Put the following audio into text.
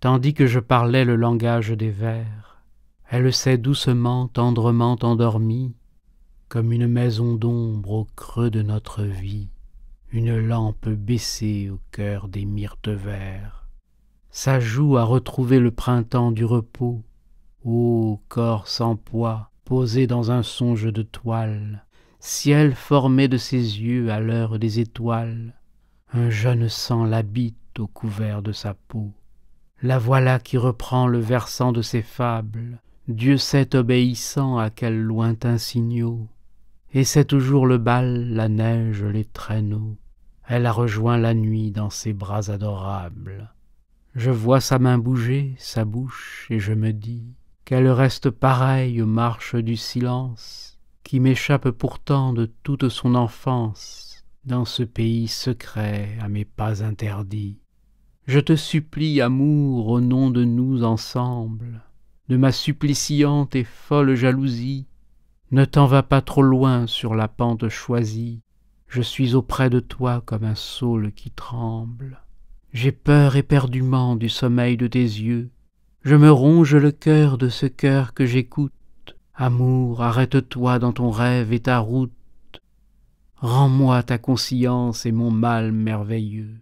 tandis que je parlais le langage des vers. Elle s'est doucement, tendrement endormie, comme une maison d'ombre au creux de notre vie, une lampe baissée au cœur des myrtes verts. Sa joue a retrouvé le printemps du repos, ô corps sans poids, posé dans un songe de toile, ciel formé de ses yeux à l'heure des étoiles, un jeune sang l'habite au couvert de sa peau. La voilà qui reprend le versant de ses fables. Dieu sait obéissant à quels lointains signaux. Et c'est toujours le bal, la neige, les traîneaux. Elle a rejoint la nuit dans ses bras adorables. Je vois sa main bouger, sa bouche, et je me dis qu'elle reste pareille aux marches du silence, qui m'échappe pourtant de toute son enfance, dans ce pays secret à mes pas interdits. Je te supplie, amour, au nom de nous ensemble, de ma suppliciante et folle jalousie, ne t'en va pas trop loin sur la pente choisie, je suis auprès de toi comme un saule qui tremble. J'ai peur éperdument du sommeil de tes yeux, je me ronge le cœur de ce cœur que j'écoute. Amour, arrête-toi dans ton rêve et ta route. Rends-moi ta conscience et mon mal merveilleux.